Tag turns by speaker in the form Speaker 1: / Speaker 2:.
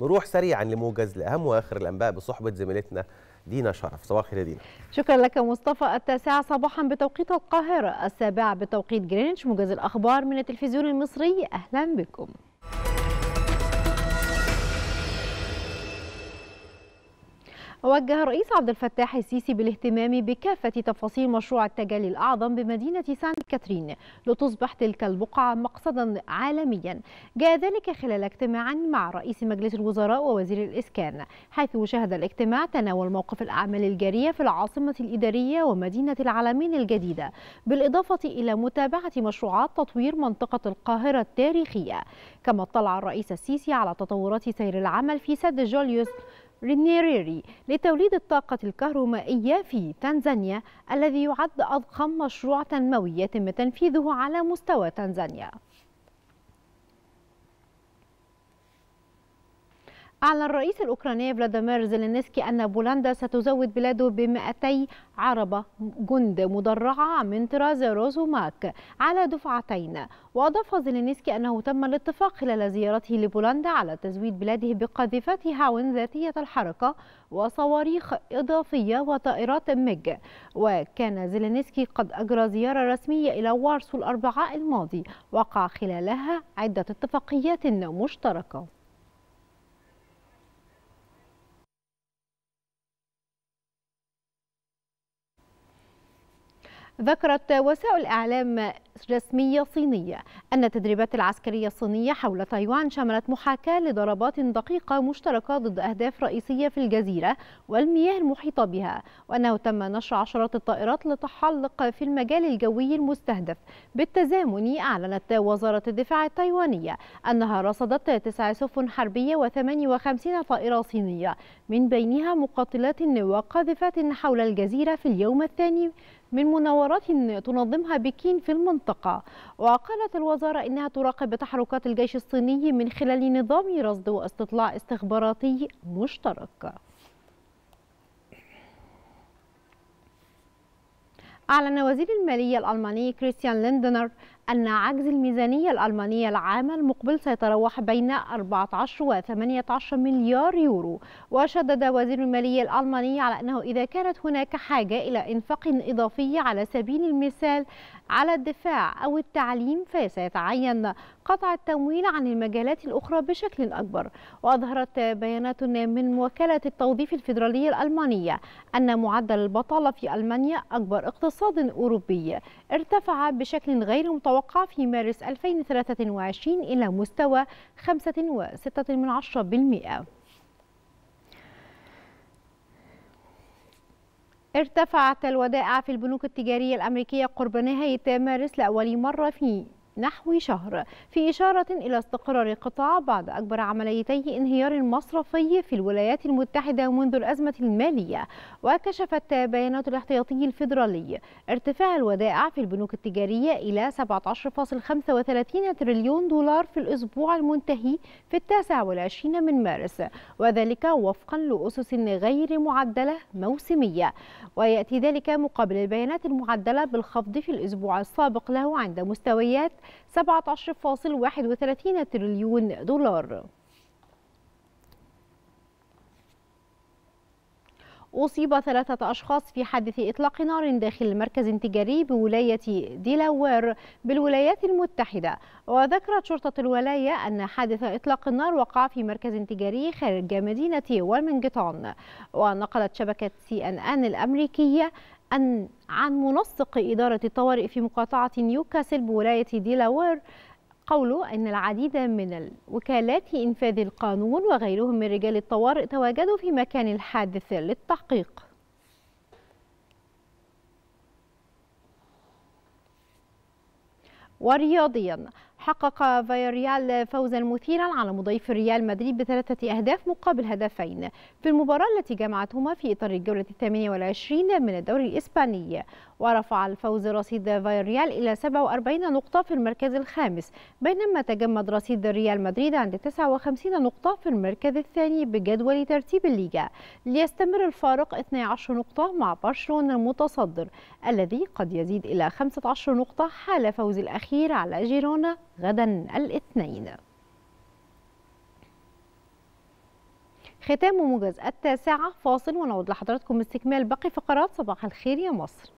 Speaker 1: نروح سريعا لموجز لاهم واخر الانباء بصحبه زميلتنا دينا شرف صباح الخير يا دينا شكرا لك مصطفى التاسعة صباحا بتوقيت القاهرة السابعة بتوقيت جرينتش موجز الأخبار من التلفزيون المصري أهلا بكم وجه الرئيس عبد الفتاح السيسي بالاهتمام بكافة تفاصيل مشروع التجلي الأعظم بمدينة سانت كاترين لتصبح تلك البقعة مقصدا عالميا جاء ذلك خلال اجتماع مع رئيس مجلس الوزراء ووزير الإسكان حيث شهد الاجتماع تناول موقف الأعمال الجارية في العاصمة الإدارية ومدينة العالمين الجديدة بالإضافة إلى متابعة مشروعات تطوير منطقة القاهرة التاريخية كما اطلع الرئيس السيسي على تطورات سير العمل في سد جوليوس رينيريري لتوليد الطاقة الكهرومائية في تنزانيا الذي يعد أضخم مشروع تنموي يتم تنفيذه على مستوى تنزانيا أعلن الرئيس الأوكراني فلاديمير زيلينسكي أن بولندا ستزود بلاده ب 200 عربة جند مدرعة من طراز روزوماك على دفعتين وأضاف زيلينسكي أنه تم الاتفاق خلال زيارته لبولندا على تزويد بلاده بقاذفات هاون ذاتية الحركة وصواريخ إضافية وطائرات ميج وكان زيلينسكي قد أجرى زيارة رسمية إلى وارسو الأربعاء الماضي وقع خلالها عدة اتفاقيات مشتركة ذكرت وسائل الإعلام رسمية صينية أن التدريبات العسكرية الصينية حول تايوان شملت محاكاة لضربات دقيقة مشتركة ضد أهداف رئيسية في الجزيرة والمياه المحيطة بها وأنه تم نشر عشرات الطائرات لتحلق في المجال الجوي المستهدف بالتزامن أعلنت وزارة الدفاع التايوانية أنها رصدت تسع سفن حربية و58 طائرة صينية من بينها مقاتلات وقاذفات حول الجزيرة في اليوم الثاني من مناورات تنظمها بكين في المنطقة المنطقة وقالت الوزارة إنها تراقب تحركات الجيش الصيني من خلال نظام رصد واستطلاع استخباراتي مشترك أعلن وزير المالية الألماني كريستيان ليندنر أن عجز الميزانية الألمانية العام المقبل سيتراوح بين 14 و 18 مليار يورو وشدد وزير المالية الألماني على أنه إذا كانت هناك حاجة إلى إنفاق إضافي على سبيل المثال على الدفاع أو التعليم فسيتعين قطع التمويل عن المجالات الأخرى بشكل أكبر وأظهرت بيانات من وكالة التوظيف الفيدرالية الألمانية أن معدل البطالة في ألمانيا أكبر اقتصاد أوروبي ارتفع بشكل غير متوقع المتوقع في مارس 2023 إلى مستوى 5.6%. ارتفعت الودائع في البنوك التجارية الأمريكية قرب نهاية مارس لأول مرة في نحو شهر في إشارة إلى استقرار القطاع بعد أكبر عمليتي انهيار مصرفي في الولايات المتحدة منذ الأزمة المالية وكشفت بيانات الاحتياطي الفيدرالي ارتفاع الودائع في البنوك التجارية إلى 17.35 تريليون دولار في الأسبوع المنتهي في التاسع والعشرين من مارس وذلك وفقا لأسس غير معدلة موسمية ويأتي ذلك مقابل البيانات المعدلة بالخفض في الأسبوع السابق له عند مستويات 17.31 تريليون دولار أصيب ثلاثة أشخاص في حادث إطلاق نار داخل مركز تجاري بولاية ديلاوير بالولايات المتحدة وذكرت شرطة الولاية أن حادث إطلاق النار وقع في مركز تجاري خارج مدينة والمنجتون ونقلت شبكة سي أن أن الأمريكية أن عن منسق إدارة الطوارئ في مقاطعة نيوكاسل بولاية ديلاوير قوله أن العديد من وكالات إنفاذ القانون وغيرهم من رجال الطوارئ تواجدوا في مكان الحادث للتحقيق ورياضيا حقق فياريال فوزا مثيرا على مضيف ريال مدريد بثلاثة أهداف مقابل هدفين في المباراة التي جمعتهما في إطار الجولة الثامنة والعشرين من الدوري الإسباني ورفع الفوز رصيد فياريال إلى 47 نقطة في المركز الخامس بينما تجمد رصيد ريال مدريد عند 59 نقطة في المركز الثاني بجدول ترتيب الليجا ليستمر الفارق 12 نقطة مع برشلونة المتصدر الذي قد يزيد إلى 15 نقطة حال فوز الأخير على جيرونا غدا الاثنين ختام موجز التاسعة فاصل ونعود لحضراتكم باستكمال باقي فقرات صباح الخير يا مصر